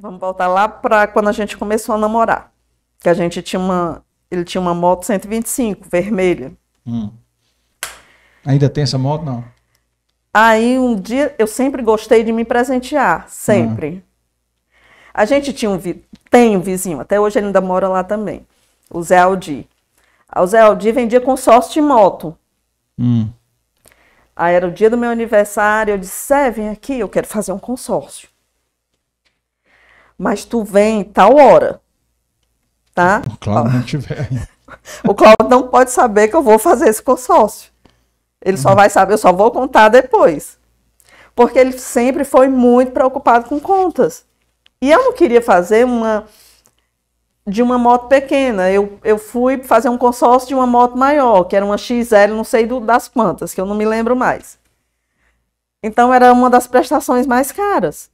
Vamos voltar lá para quando a gente começou a namorar. Que a gente tinha uma. Ele tinha uma moto 125, vermelha. Hum. Ainda tem essa moto, não? Aí um dia eu sempre gostei de me presentear, sempre. Hum. A gente tinha um tem um vizinho, até hoje ele ainda mora lá também, o Zé Aldi. Ah, o Zé Aldi vendia consórcio de moto. Hum. Aí era o dia do meu aniversário, eu disse, Zé, vem aqui, eu quero fazer um consórcio mas tu vem tal hora, tá? O Cláudio não tiver. o Cláudio não pode saber que eu vou fazer esse consórcio. Ele uhum. só vai saber, eu só vou contar depois. Porque ele sempre foi muito preocupado com contas. E eu não queria fazer uma de uma moto pequena. Eu, eu fui fazer um consórcio de uma moto maior, que era uma XL, não sei do, das quantas, que eu não me lembro mais. Então era uma das prestações mais caras.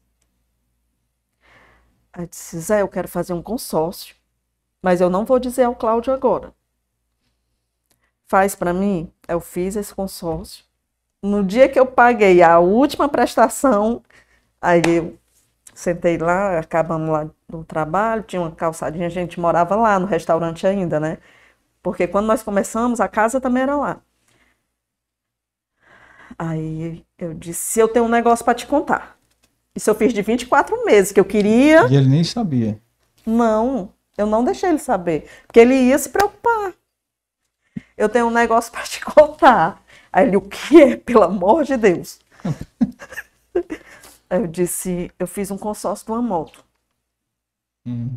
Aí disse, Zé, eu quero fazer um consórcio, mas eu não vou dizer ao Cláudio agora. Faz para mim? Eu fiz esse consórcio. No dia que eu paguei a última prestação, aí eu sentei lá, acabamos lá no trabalho, tinha uma calçadinha, a gente morava lá no restaurante ainda, né? Porque quando nós começamos, a casa também era lá. Aí eu disse: Eu tenho um negócio para te contar. Isso eu fiz de 24 meses, que eu queria. E ele nem sabia. Não, eu não deixei ele saber. Porque ele ia se preocupar. Eu tenho um negócio para te contar. Aí ele, o que é, pelo amor de Deus? Aí eu disse, eu fiz um consórcio de uma moto. Hum.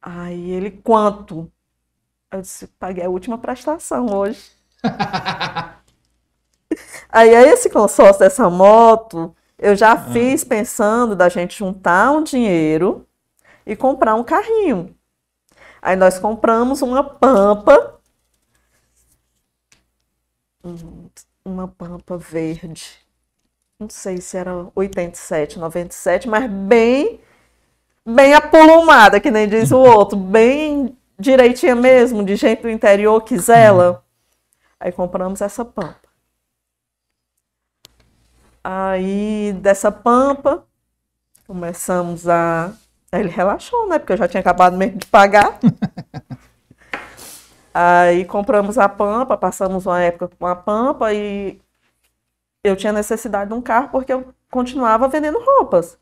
Aí ele, quanto? Eu disse, paguei a última prestação hoje. Aí é esse consórcio dessa moto eu já ah. fiz pensando da gente juntar um dinheiro e comprar um carrinho. Aí nós compramos uma pampa. Uma pampa verde. Não sei se era 87, 97, mas bem bem apolumada, que nem diz o outro, bem direitinha mesmo, de gente do interior, ela. Aí compramos essa pampa. Aí dessa pampa, começamos a. Aí ele relaxou, né? Porque eu já tinha acabado mesmo de pagar. Aí compramos a pampa, passamos uma época com a pampa e eu tinha necessidade de um carro porque eu continuava vendendo roupas.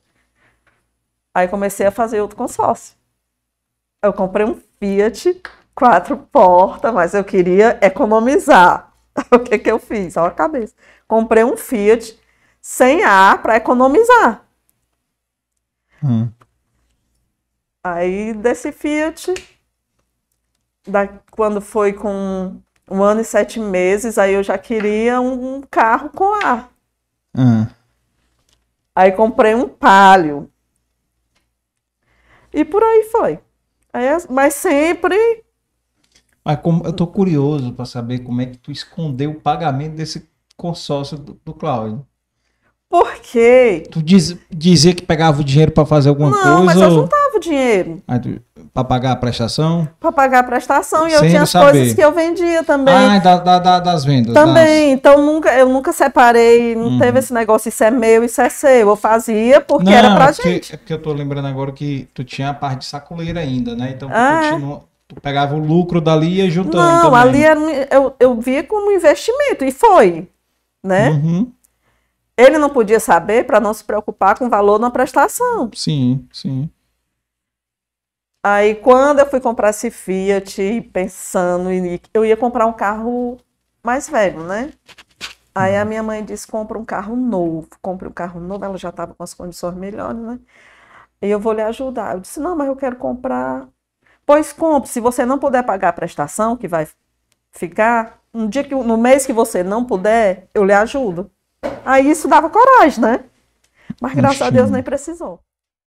Aí comecei a fazer outro consórcio. Eu comprei um Fiat, quatro portas, mas eu queria economizar. o que que eu fiz? Olha a cabeça. Comprei um Fiat sem ar para economizar. Hum. Aí desse Fiat, da, quando foi com um ano e sete meses, aí eu já queria um carro com ar. Hum. Aí comprei um Palio. E por aí foi. Aí, mas sempre. Mas como, eu tô curioso para saber como é que tu escondeu o pagamento desse consórcio do, do Cláudio. Porque. Tu diz, dizia que pegava o dinheiro para fazer alguma não, coisa? Não, mas eu juntava o dinheiro. para pagar a prestação? Para pagar a prestação e Sem eu tinha as saber. coisas que eu vendia também. Ah, da, da, da, das vendas. Também, das... então nunca, eu nunca separei, não uhum. teve esse negócio, isso é meu, isso é seu. Eu fazia porque não, era pra é gente. É porque eu tô lembrando agora que tu tinha a parte de sacoleira ainda, né? Então ah, é? continua, tu pegava o lucro dali e ia juntando. Não, também. ali né? era, eu, eu via como investimento, e foi, né? Uhum. Ele não podia saber para não se preocupar com o valor na prestação. Sim, sim. Aí quando eu fui comprar esse Fiat, pensando em... eu ia comprar um carro mais velho, né? Aí a uhum. minha mãe disse: compra um carro novo, compre um carro novo. Ela já estava com as condições melhores, né? E eu vou lhe ajudar. Eu disse: não, mas eu quero comprar. Pois compre. Se você não puder pagar a prestação, que vai ficar, um dia que no mês que você não puder, eu lhe ajudo. Aí isso dava coragem, né? Mas graças a Deus nem precisou.